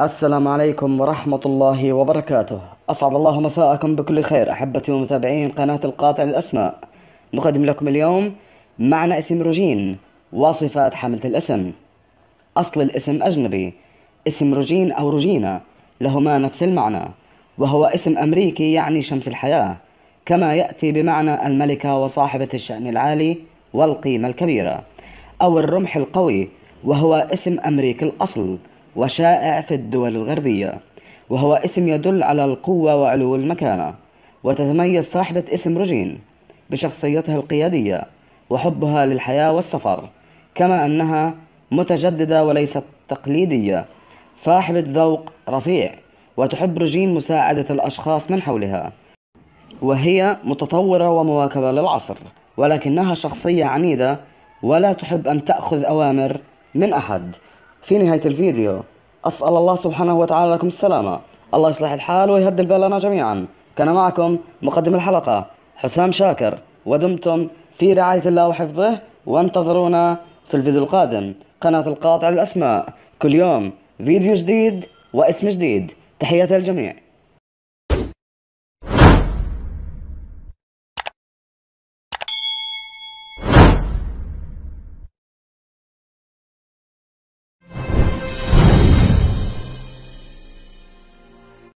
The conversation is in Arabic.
السلام عليكم ورحمة الله وبركاته أسعد الله مساءكم بكل خير أحبتي ومتابعين قناة القاطع الأسماء نقدم لكم اليوم معنى اسم روجين وصفات حملة الاسم أصل الاسم أجنبي اسم روجين أو روجينا لهما نفس المعنى وهو اسم أمريكي يعني شمس الحياة كما يأتي بمعنى الملكة وصاحبة الشأن العالي والقيمة الكبيرة أو الرمح القوي وهو اسم أمريكي الأصل وشائع في الدول الغربية وهو اسم يدل على القوة وعلو المكانة وتتميز صاحبة اسم روجين بشخصيتها القيادية وحبها للحياة والسفر كما أنها متجددة وليست تقليدية صاحبة ذوق رفيع وتحب روجين مساعدة الأشخاص من حولها وهي متطورة ومواكبة للعصر ولكنها شخصية عنيدة ولا تحب أن تأخذ أوامر من أحد في نهاية الفيديو أسأل الله سبحانه وتعالى لكم السلامة الله يصلح الحال ويهدي البال لنا جميعا كان معكم مقدم الحلقة حسام شاكر ودمتم في رعاية الله وحفظه وانتظرونا في الفيديو القادم قناة القاطع للأسماء كل يوم فيديو جديد واسم جديد تحياتي للجميع